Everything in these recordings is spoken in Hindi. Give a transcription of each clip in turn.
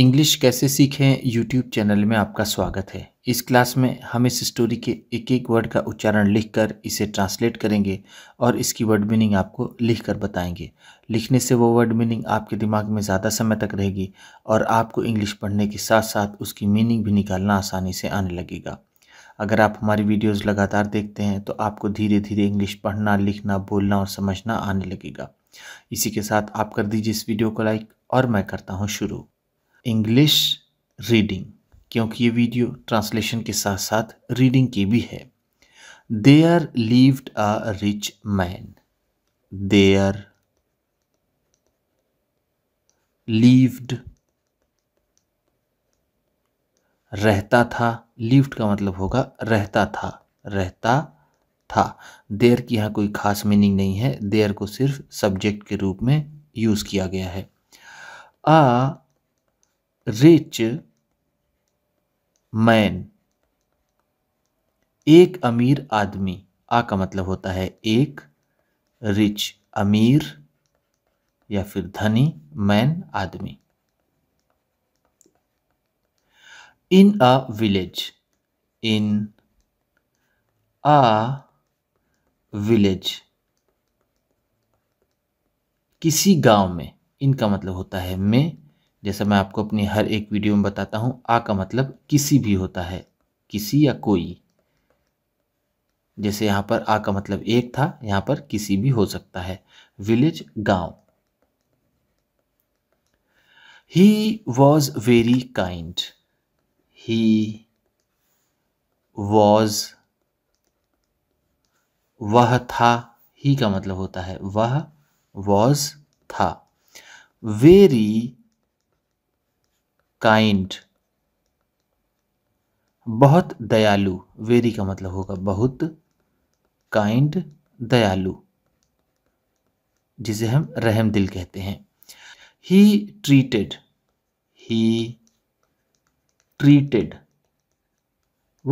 इंग्लिश कैसे सीखें यूट्यूब चैनल में आपका स्वागत है इस क्लास में हम इस स्टोरी के एक एक वर्ड का उच्चारण लिखकर इसे ट्रांसलेट करेंगे और इसकी वर्ड मीनिंग आपको लिखकर बताएंगे लिखने से वो वर्ड मीनिंग आपके दिमाग में ज़्यादा समय तक रहेगी और आपको इंग्लिश पढ़ने के साथ साथ उसकी मीनिंग भी निकालना आसानी से आने लगेगा अगर आप हमारी वीडियोस लगातार देखते हैं तो आपको धीरे धीरे इंग्लिश पढ़ना लिखना बोलना और समझना आने लगेगा इसी के साथ आप कर दीजिए इस वीडियो को लाइक और मैं करता हूँ शुरू इंग्लिश रीडिंग क्योंकि ये वीडियो ट्रांसलेशन के साथ साथ रीडिंग की भी है there lived a rich man there lived रहता था लिव्ड का मतलब होगा रहता था रहता था देर की यहाँ कोई खास मीनिंग नहीं है देर को सिर्फ सब्जेक्ट के रूप में यूज़ किया गया है आ रिच मैन एक अमीर आदमी आ का मतलब होता है एक रिच अमीर या फिर धनी मैन आदमी इन a village in a village किसी गांव में इनका मतलब होता है में जैसा मैं आपको अपनी हर एक वीडियो में बताता हूँ आ का मतलब किसी भी होता है किसी या कोई जैसे यहाँ पर आ का मतलब एक था यहाँ पर किसी भी हो सकता है विलेज गांव he was very kind he was वह था ही का मतलब होता है वह वॉज था वेरी काइंड बहुत दयालु वेरी का मतलब होगा बहुत काइंड दयालु जिसे हम रहम दिल कहते हैं ही ट्रीटेड ही ट्रीटेड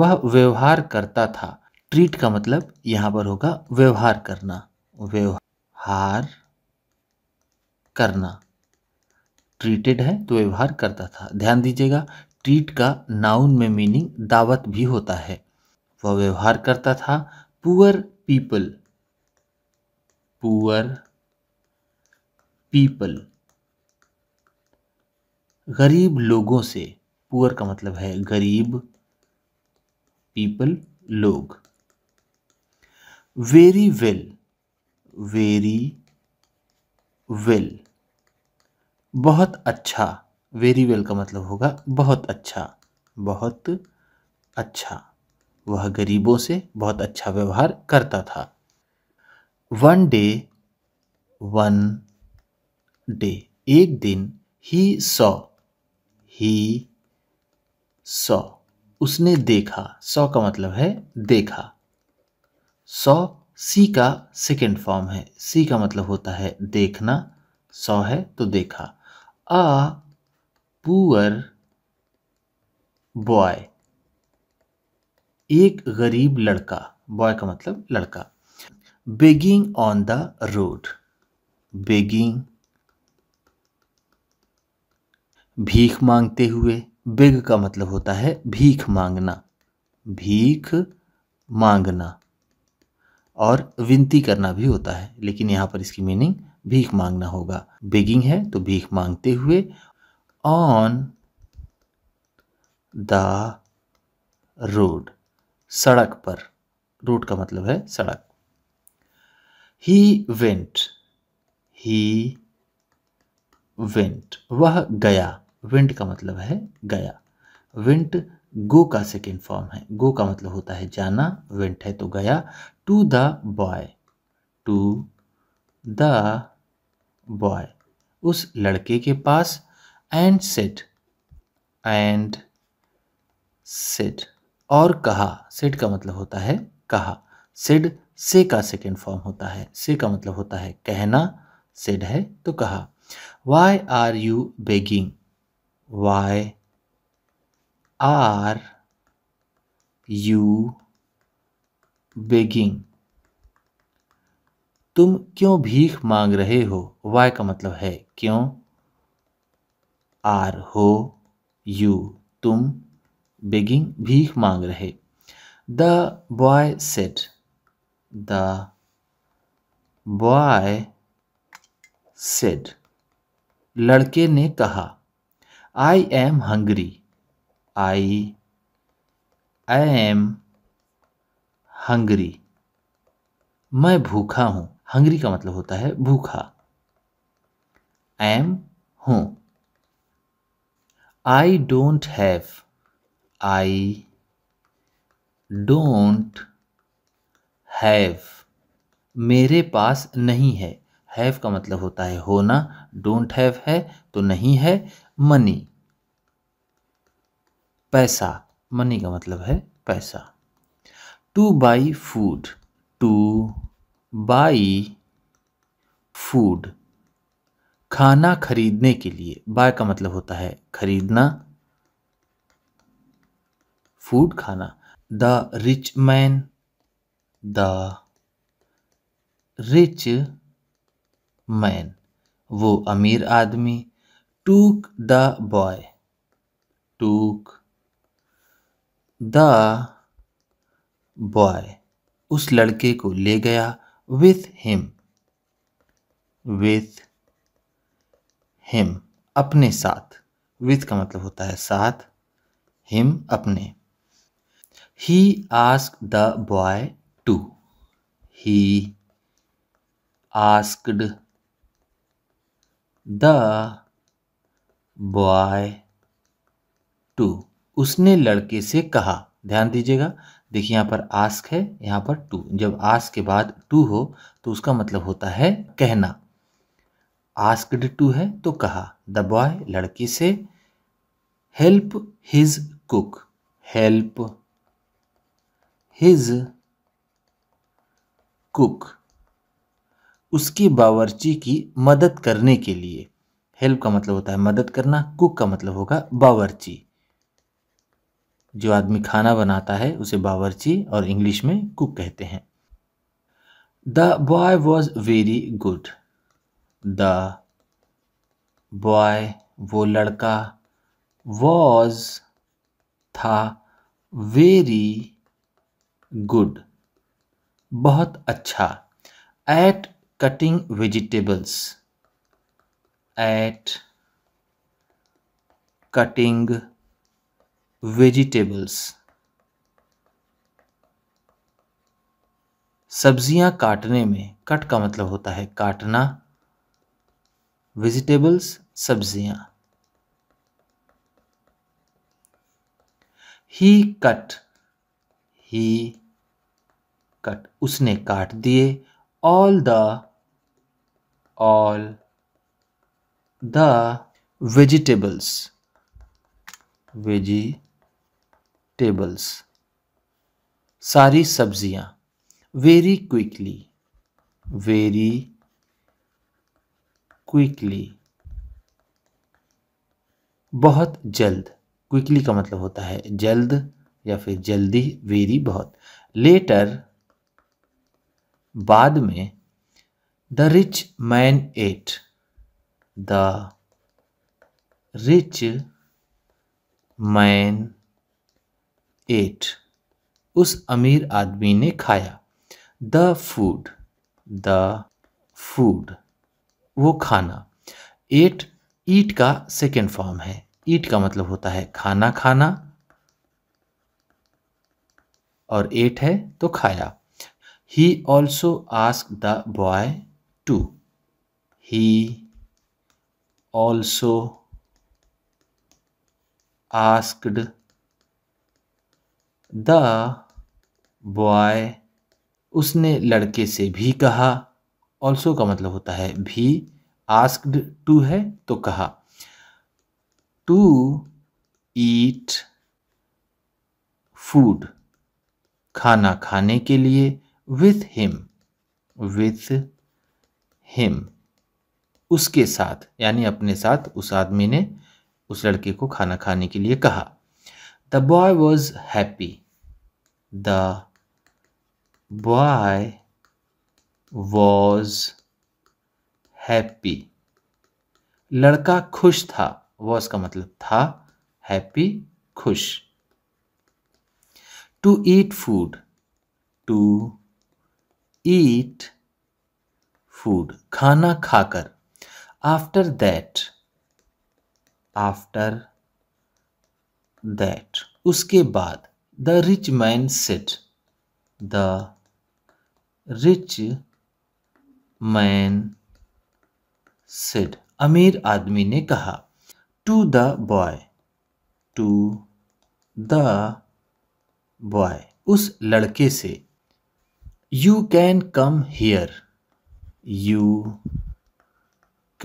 वह व्यवहार करता था ट्रीट का मतलब यहां पर होगा व्यवहार करना व्यवहार करना ट्रीटेड है तो व्यवहार करता था ध्यान दीजिएगा ट्रीट का नाउन में मीनिंग दावत भी होता है वह व्यवहार करता था पुअर पीपल पुअर पीपल गरीब लोगों से पुअर का मतलब है गरीब पीपल लोग वेरी वेल वेरी वेल बहुत अच्छा वेरी वेल का मतलब होगा बहुत अच्छा बहुत अच्छा वह गरीबों से बहुत अच्छा व्यवहार करता था वन डे वन डे एक दिन ही सौ ही सौ उसने देखा सौ का मतलब है देखा सौ सी का सेकेंड फॉर्म है सी का मतलब होता है देखना सौ है तो देखा a poor boy एक गरीब लड़का बॉय का मतलब लड़का begging on the road begging भीख मांगते हुए बेग का मतलब होता है भीख मांगना भीख मांगना और विनती करना भी होता है लेकिन यहां पर इसकी मीनिंग भीख मांगना होगा बेगिंग है तो भीख मांगते हुए ऑन द रोड सड़क पर रोड का मतलब है सड़क ही वेंट ही वेंट वह गया वेंट का मतलब है गया वेंट गो का सेकेंड फॉर्म है गो का मतलब होता है जाना वेंट है तो गया to the boy to the boy उस लड़के के पास एंड सेट एंड सेट और कहा सेट का मतलब होता है कहा सेड से का सेकेंड फॉर्म होता है से का मतलब होता है कहना सेड है तो कहा why are you begging why are you begging तुम क्यों भीख मांग रहे हो वाई का मतलब है क्यों आर हो यू तुम बेगिंग भीख मांग रहे the boy said the boy said लड़के ने कहा I am hungry I I am hungry मैं भूखा हूं हंगरी का मतलब होता है भूखा आई एम हूं I don't have I don't have मेरे पास नहीं है हैव का मतलब होता है होना डोंट हैव है तो नहीं है मनी पैसा मनी का मतलब है पैसा to buy food to buy food खाना खरीदने के लिए बाय का मतलब होता है खरीदना फूड खाना the rich man the rich man वो अमीर आदमी took the boy took the boy उस लड़के को ले गया विथ हिम विथ हिम अपने साथ विथ का मतलब होता है साथ हिम अपने ही ask the boy to he asked the boy to उसने लड़के से कहा ध्यान दीजिएगा देखिए यहाँ पर आस्क है यहाँ पर टू जब आस्क के बाद टू हो तो उसका मतलब होता है कहना आस्कड टू है तो कहा द बॉय लड़की से help his cook help his cook उसकी बावर्ची की मदद करने के लिए हेल्प का मतलब होता है मदद करना कुक का मतलब होगा बावर्ची जो आदमी खाना बनाता है उसे बावर्ची और इंग्लिश में कुक कहते हैं the boy was very good the boy वो लड़का वॉज था वेरी गुड बहुत अच्छा at cutting vegetables at cutting vegetables सब्जियां काटने में कट का मतलब होता है काटना वेजिटेबल्स सब्जियां ही कट ही कट उसने काट दिए all the all the vegetables veggie vegetables सारी सब्जियां वेरी क्विकली वेरी क्विकली बहुत जल्द क्विकली का मतलब होता है जल्द या फिर जल्दी वेरी बहुत लेटर बाद में the rich man ate the rich man ate उस अमीर आदमी ने खाया द फूड द फूड वो खाना एट ईट का सेकेंड फॉर्म है ईट का मतलब होता है खाना खाना और एट है तो खाया ही also ask the boy to he also asked the boy उसने लड़के से भी कहा ऑल्सो का मतलब होता है भी आस्क्ड टू है तो कहा टू ईट फूड खाना खाने के लिए विथ हिम विथ हिम उसके साथ यानी अपने साथ उस आदमी ने उस लड़के को खाना खाने के लिए कहा the boy was happy the boy was happy लड़का खुश था वॉज का मतलब था हैप्पी खुश to eat food to eat food खाना खाकर आफ्टर दैट आफ्टर दैट उसके बाद the rich man said the rich man said अमीर आदमी ने कहा to the boy to the boy उस लड़के से you can come here you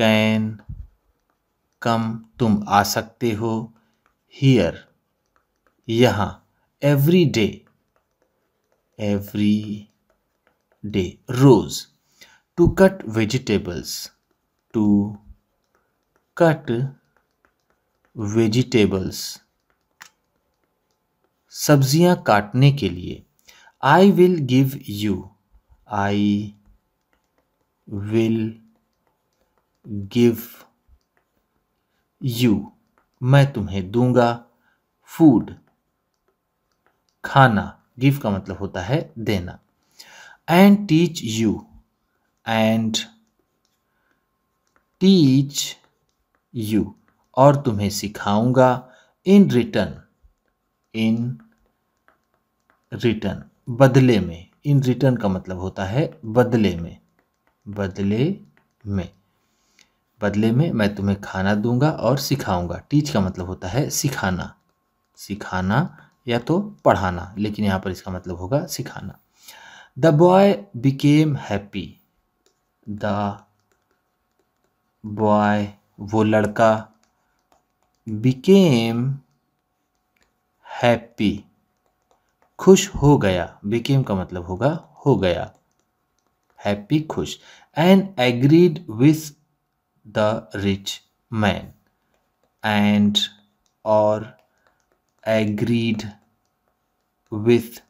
can come तुम आ सकते हो हियर यहाँ every day every day rose to cut vegetables to cut vegetables सब्जियां काटने के लिए I will give you I will give you मैं तुम्हें दूंगा फूड खाना गिव का मतलब होता है देना and teach you and teach you और तुम्हें सिखाऊंगा इन रिटर्न इन रिटर्न बदले में इन रिटर्न का मतलब होता है बदले में बदले में बदले में मैं तुम्हें खाना दूंगा और सिखाऊंगा टीच का मतलब होता है सिखाना सिखाना या तो पढ़ाना लेकिन यहाँ पर इसका मतलब होगा सिखाना the boy became happy the boy वो लड़का बिकेम हैप्पी खुश हो गया बिकेम का मतलब होगा हो गया हैप्पी खुश and agreed with the rich man and और एग्रीड विथ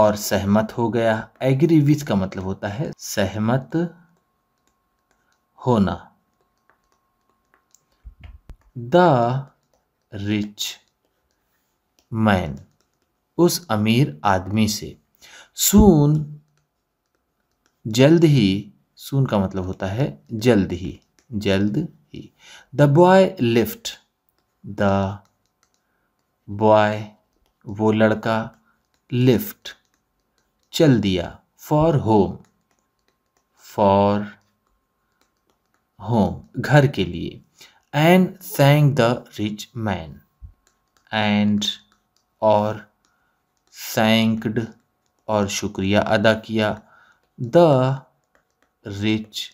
और सहमत हो गया एग्री विथ का मतलब होता है सहमत होना द रिच मैन उस अमीर आदमी से सून जल्द ही सून का मतलब होता है जल्द ही जल्द ही the boy left the boy वो लड़का लिफ्ट चल दिया फॉर होम फॉर होम घर के लिए and thanked the rich man and और सैंकड और शुक्रिया अदा किया द रिच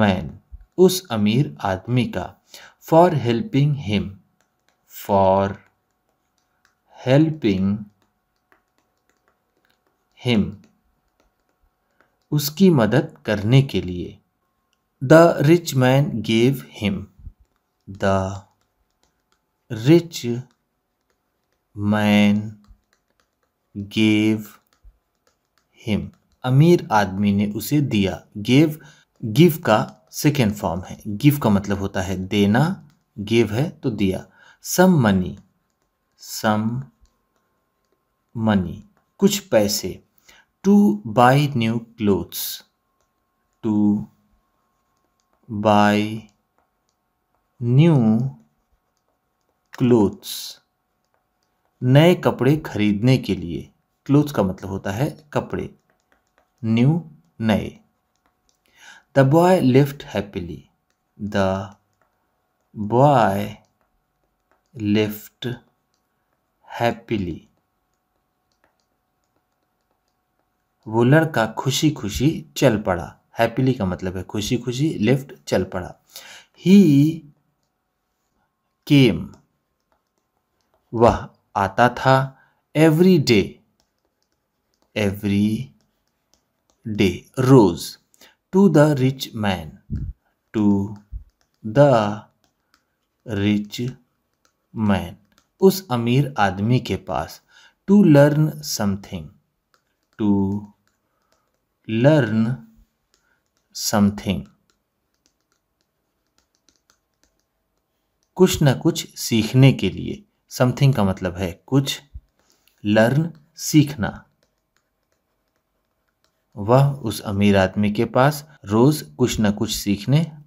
मैन उस अमीर आदमी का for helping him for helping him उसकी मदद करने के लिए the rich man gave him the rich man gave him अमीर आदमी ने उसे दिया गेव गिव का सेकेंड फॉर्म है गिव का मतलब होता है देना गेव है तो दिया सम मनी सम मनी कुछ पैसे to buy new clothes to buy new clothes नए कपड़े खरीदने के लिए क्लोथ्स का मतलब होता है कपड़े न्यू नए the boy left happily the boy left happily वो लड़का खुशी खुशी चल पड़ा हैप्पीली का मतलब है खुशी खुशी लेफ्ट चल पड़ा ही केम वह आता था एवरी डे एवरी डे रोज to the rich man to the rich man उस अमीर आदमी के पास to learn something to learn something कुछ ना कुछ सीखने के लिए समथिंग का मतलब है कुछ लर्न सीखना वह उस अमीर आदमी के पास रोज़ कुछ ना कुछ सीखने